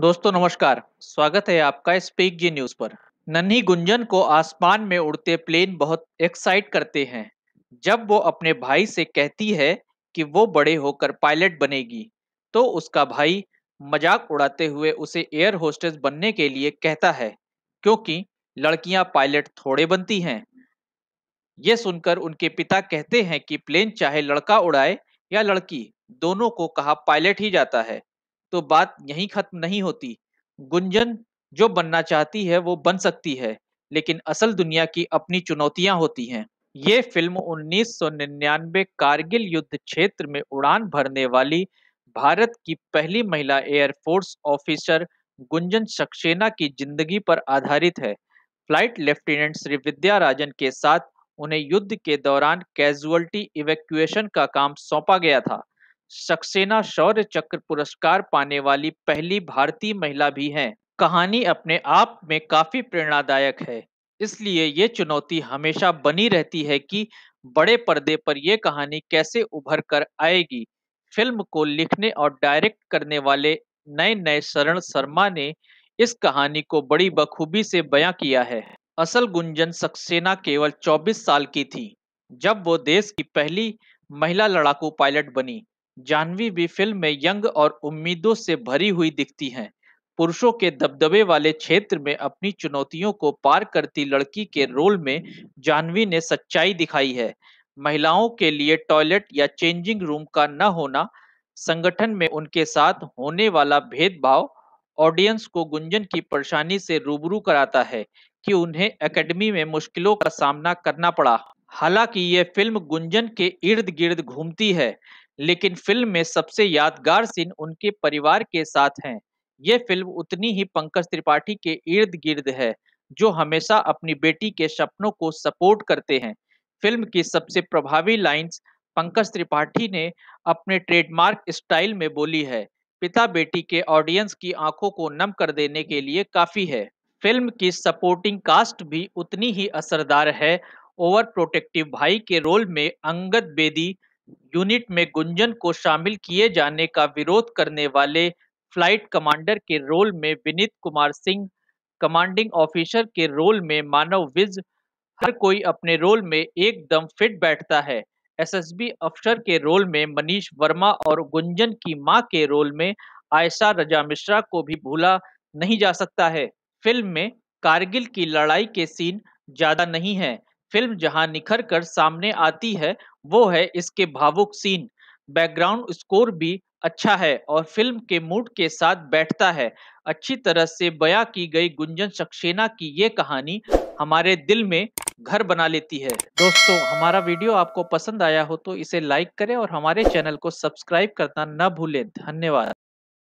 दोस्तों नमस्कार स्वागत है आपका स्पीक जी न्यूज पर नन्ही गुंजन को आसमान में उड़ते प्लेन बहुत एक्साइट करते हैं जब वो अपने भाई से कहती है कि वो बड़े होकर पायलट बनेगी तो उसका भाई मजाक उड़ाते हुए उसे एयर होस्टेस बनने के लिए कहता है क्योंकि लड़कियां पायलट थोड़े बनती हैं ये सुनकर उनके पिता कहते हैं कि प्लेन चाहे लड़का उड़ाए या लड़की दोनों को कहा पायलट ही जाता है तो बात यहीं खत्म नहीं होती गुंजन जो बनना चाहती है वो बन सकती है लेकिन असल दुनिया की अपनी चुनौतियां होती हैं ये फिल्म 1999 कारगिल युद्ध क्षेत्र में उड़ान भरने वाली भारत की पहली महिला एयरफोर्स ऑफिसर गुंजन सक्सेना की जिंदगी पर आधारित है flight lieutenant Sreevidya Rajan के साथ उन्हें युद्ध के दौरान कैजुअलिटी इवेक्युएशन का काम सौंपा गया था सक्सेना शौर्य चक्र पुरस्कार पाने वाली पहली भारतीय महिला भी हैं कहानी अपने आप में काफी प्रेरणादायक है इसलिए ये चुनौती हमेशा बनी रहती है कि बड़े पर्दे पर यह कहानी कैसे उभर कर आएगी फिल्म को लिखने और डायरेक्ट करने वाले नए नए शरण शर्मा ने इस कहानी को बड़ी बखूबी से बयां किया है असल गुंजन सक्सेना केवल 24 साल की थी जब वो देश की पहली महिला लड़ाकू पायलट बनी जाह्नवी भी फिल्म में यंग और उम्मीदों से भरी हुई दिखती हैं पुरुषों के दबदबे वाले क्षेत्र में अपनी चुनौतियों को पार करती लड़की के रोल में जानवी ने सच्चाई दिखाई है महिलाओं के लिए टॉयलेट या चेंजिंग रूम का न होना संगठन में उनके साथ होने वाला भेदभाव ऑडियंस को गुंजन की परेशानी से रूबरू कराता है कि उन्हें एकेडमी में मुश्किलों का सामना करना पड़ा हालांकि ये फिल्म गुंजन के इर्द गिर्द घूमती है लेकिन फिल्म में सबसे यादगार सीन उनके परिवार के साथ हैं ये फिल्म उतनी ही पंकज त्रिपाठी के इर्द गिर्द है जो हमेशा अपनी बेटी के सपनों को सपोर्ट करते हैं फिल्म की सबसे प्रभावी लाइंस पंकज त्रिपाठी ने अपने ट्रेडमार्क स्टाइल में बोली है पिता बेटी के ऑडियंस की आंखों को नम कर देने के लिए काफी है फिल्म की सपोर्टिंग कास्ट भी उतनी ही असरदार है ओवर प्रोटेक्टिव भाई के रोल में अंगद बेदी यूनिट में गुंजन को शामिल किए जाने का विरोध करने वाले फ्लाइट कमांडर के रोल में विनीत कुमार सिंह कमांडिंग ऑफिसर के रोल में मानव विज हर कोई अपने रोल में एकदम फिट बैठता है एसएसबी अफसर के रोल में मनीष वर्मा और गुंजन की मां के रोल में आयशा रजा मिश्रा को भी भूला नहीं जा सकता है फिल्म में कारगिल की लड़ाई के सीन ज्यादा नहीं है फिल्म जहां निखर कर सामने आती है वो है इसके भावुक सीन बैकग्राउंड स्कोर भी अच्छा है और फिल्म के मूड के साथ बैठता है अच्छी तरह से बयां की गई गुंजन सक्सेना की ये कहानी हमारे दिल में घर बना लेती है दोस्तों हमारा वीडियो आपको पसंद आया हो तो इसे लाइक करें और हमारे चैनल को सब्सक्राइब करना न भूलें धन्यवाद